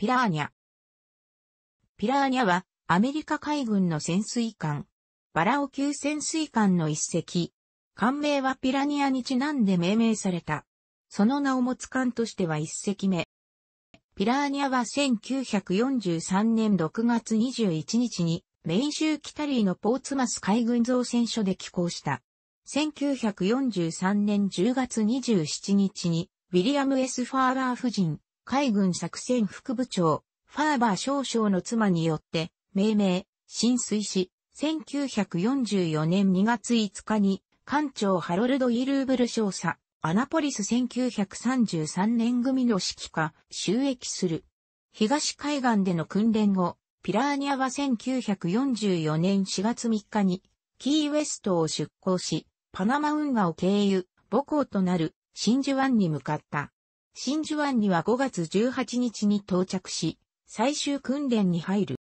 ピラーニャ。ピラーニャは、アメリカ海軍の潜水艦、バラオ級潜水艦の一隻。艦名はピラニアにちなんで命名された。その名を持つ艦としては一隻目。ピラーニャは1943年6月21日に、メイン州キタリーのポーツマス海軍造船所で寄港した。1943年10月27日に、ウィリアム・エス・ファーラー夫人、海軍作戦副部長、ファーバー少将の妻によって、命名、浸水し、1944年2月5日に、艦長ハロルド・イルーブル少佐、アナポリス1933年組の指揮下、収益する。東海岸での訓練後、ピラーニャは1944年4月3日に、キーウエストを出港し、パナマ運河を経由、母港となる真珠湾に向かった。真珠湾には5月18日に到着し、最終訓練に入る。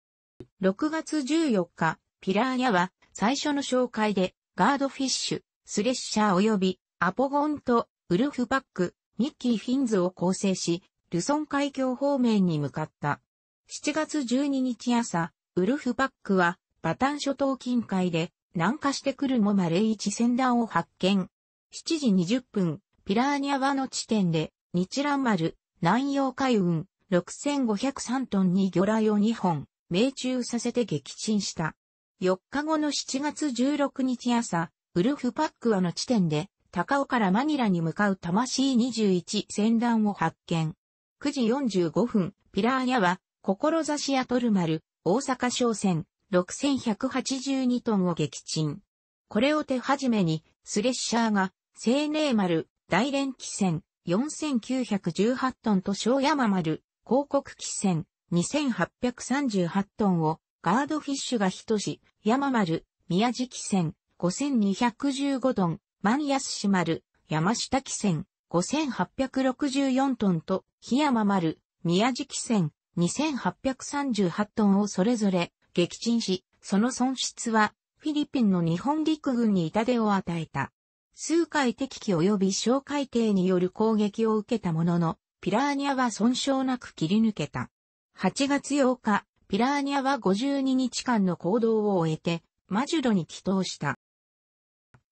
6月14日、ピラーニャは最初の紹介で、ガードフィッシュ、スレッシャー及び、アポゴンとウルフパック、ミッキー・フィンズを構成し、ルソン海峡方面に向かった。7月12日朝、ウルフパックは、バタン諸島近海で、南下してくるモマレイチ船団を発見。7時20分、ピラーニャ湾の地点で、日蘭丸、南洋海運、6503トンに魚雷を2本、命中させて撃沈した。4日後の7月16日朝、ウルフパックアの地点で、高尾からマニラに向かう魂21船団を発見。9時45分、ピラーヤは、志やトルマル、大阪商船、6182トンを撃沈。これを手始めに、スレッシャーが、青霊丸、大連機船、4918トンと小山丸、広告汽船2838トンをガードフィッシュが一時、山丸、宮地汽船5215トン、万安市丸、山下汽船5864トンと、檜山丸、宮地汽船2838トンをそれぞれ撃沈し、その損失はフィリピンの日本陸軍に痛手を与えた。数回敵機及び小海艇による攻撃を受けたものの、ピラーニャは損傷なく切り抜けた。8月8日、ピラーニャは52日間の行動を終えて、マジュドに帰投した。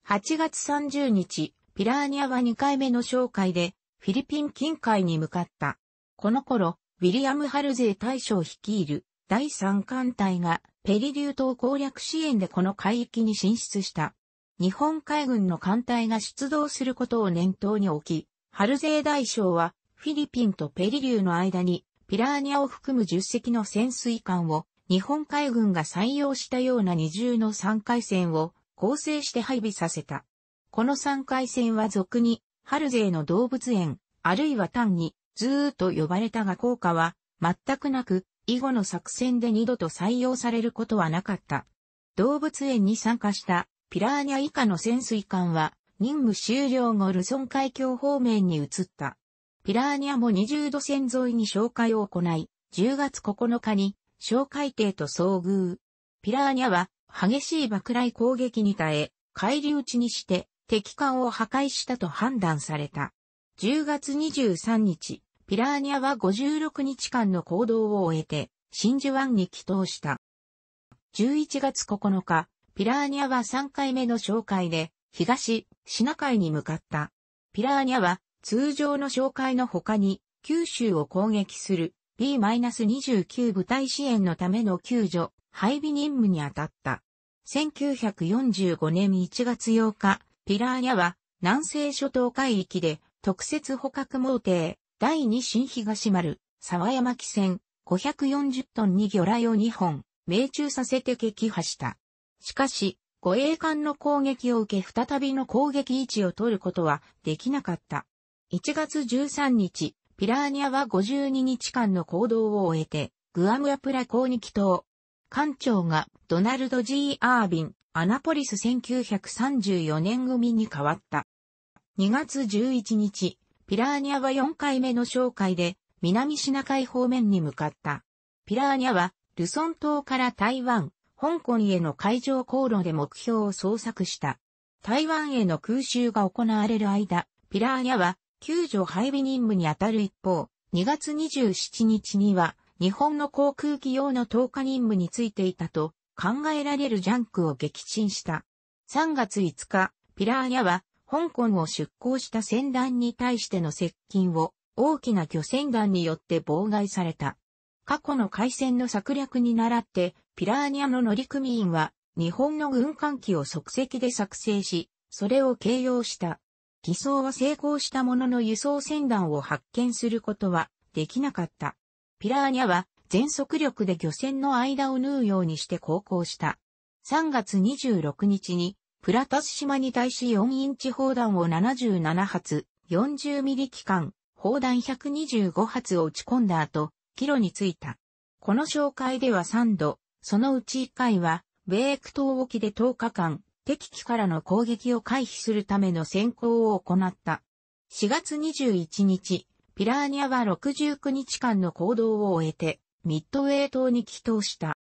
8月30日、ピラーニャは2回目の紹介で、フィリピン近海に向かった。この頃、ウィリアム・ハルゼー大将率いる第3艦隊がペリリュー島攻略支援でこの海域に進出した。日本海軍の艦隊が出動することを念頭に置き、ハルゼー大将はフィリピンとペリリューの間にピラーニャを含む10隻の潜水艦を日本海軍が採用したような二重の三回戦を構成して配備させた。この三回戦は俗にハルゼーの動物園、あるいは単にずーっと呼ばれたが効果は全くなく、以後の作戦で二度と採用されることはなかった。動物園に参加したピラーニャ以下の潜水艦は、任務終了後ルソン海峡方面に移った。ピラーニャも20度線沿いに哨戒を行い、10月9日に、哨戒艇と遭遇。ピラーニャは、激しい爆雷攻撃に耐え、返り討ちにして、敵艦を破壊したと判断された。10月23日、ピラーニャは56日間の行動を終えて、真珠湾に帰投した。11月9日、ピラーニャは3回目の紹介で、東、シナ海に向かった。ピラーニャは、通常の紹介の他に、九州を攻撃する B-29 部隊支援のための救助、配備任務に当たった。1945年1月8日、ピラーニャは南西諸島海域で特設捕獲猛艇第2新東丸沢山機船540トンに魚雷を2本命中させて撃破した。しかし、護衛艦の攻撃を受け再びの攻撃位置を取ることはできなかった。1月13日、ピラーニャは52日間の行動を終えて、グアムアプラ港に帰島。艦長がドナルド・ G・ アービン、アナポリス1934年組に変わった。2月11日、ピラーニャは4回目の紹介で、南シナ海方面に向かった。ピラーニャは、ルソン島から台湾、香港への海上航路で目標を捜索した。台湾への空襲が行われる間、ピラーニャは救助配備任務に当たる一方、2月27日には日本の航空機用の投下任務についていたと考えられるジャンクを撃沈した。3月5日、ピラーニャは香港を出港した船団に対しての接近を大きな漁船団によって妨害された。過去の海戦の策略に倣って、ピラーニャの乗組員は、日本の軍艦機を即席で作成し、それを形容した。偽装は成功したものの輸送船団を発見することはできなかった。ピラーニャは全速力で漁船の間を縫うようにして航行した。3月26日にプラタス島に対し4インチ砲弾を77発、40ミリ機関、砲弾125発を撃ち込んだ後、キロに着いた。この紹介では3度、そのうち1回は、米ク島沖で10日間、敵機からの攻撃を回避するための先行を行った。4月21日、ピラーニャは69日間の行動を終えて、ミッドウェイ島に帰島した。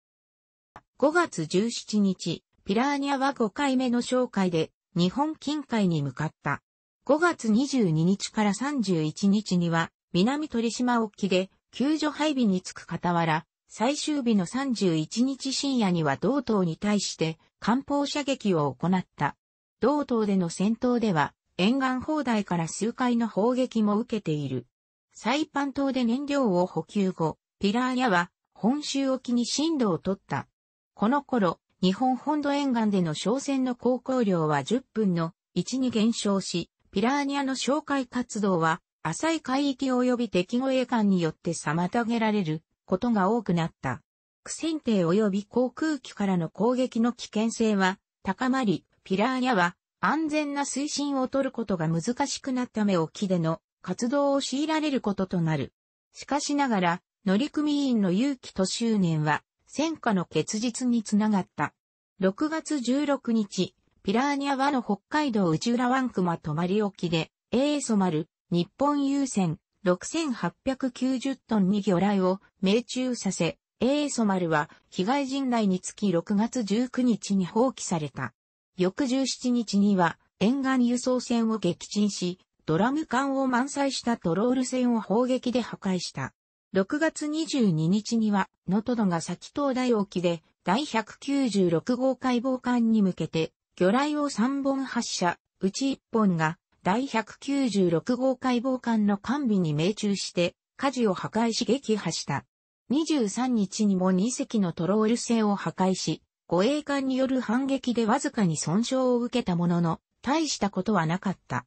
5月17日、ピラーニャは5回目の紹介で、日本近海に向かった。5月22日から31日には、南鳥島沖で救助配備につく傍ら、最終日の31日深夜には同党に対して艦砲射撃を行った。同党での戦闘では、沿岸砲台から数回の砲撃も受けている。サイパン島で燃料を補給後、ピラーヤは本州沖に進路を取った。この頃、日本本土沿岸での商船の航行量は10分の1に減少し、ピラーニャの紹介活動は浅い海域及び敵護衛艦によって妨げられることが多くなった。苦戦艇及び航空機からの攻撃の危険性は高まり、ピラーニャは安全な推進を取ることが難しくなった目沖での活動を強いられることとなる。しかしながら、乗組員の勇気と執念は戦火の結実につながった。6月16日、ピラーニャはの北海道内浦湾熊泊まり沖で、エーソマル、日本優先6890トンに魚雷を命中させ、エーソルは被害人内につき6月19日に放棄された。翌17日には沿岸輸送船を撃沈し、ドラム缶を満載したトロール船を砲撃で破壊した。6月22日には、能登が先東大沖で第196号解剖艦に向けて魚雷を3本発射、うち1本が第196号解剖艦の艦尾に命中して、火事を破壊し撃破した。23日にも2隻のトロール船を破壊し、護衛艦による反撃でわずかに損傷を受けたものの、大したことはなかった。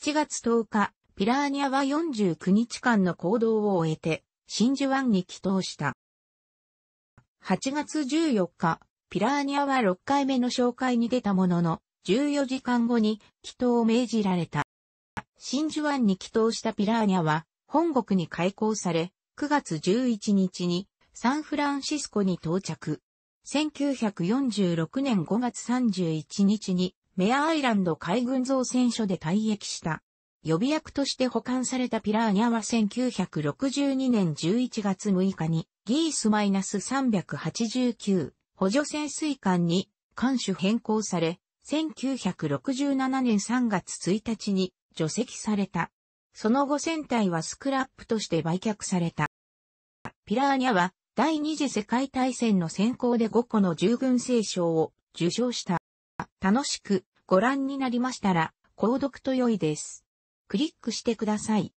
7月10日、ピラーニャは49日間の行動を終えて、真珠湾に帰投した。8月14日、ピラーニャは6回目の紹介に出たものの、14時間後に祈祷を命じられた。真珠湾に祈祷したピラーニャは本国に開港され、9月11日にサンフランシスコに到着。1946年5月31日にメアアイランド海軍造船所で退役した。予備役として保管されたピラーニャは1962年11月6日にギース -389 補助潜水艦に艦首変更され、1967年3月1日に除籍された。その後船体はスクラップとして売却された。ピラーニャは第二次世界大戦の先行で5個の従軍聖賞を受賞した。楽しくご覧になりましたら、購読と良いです。クリックしてください。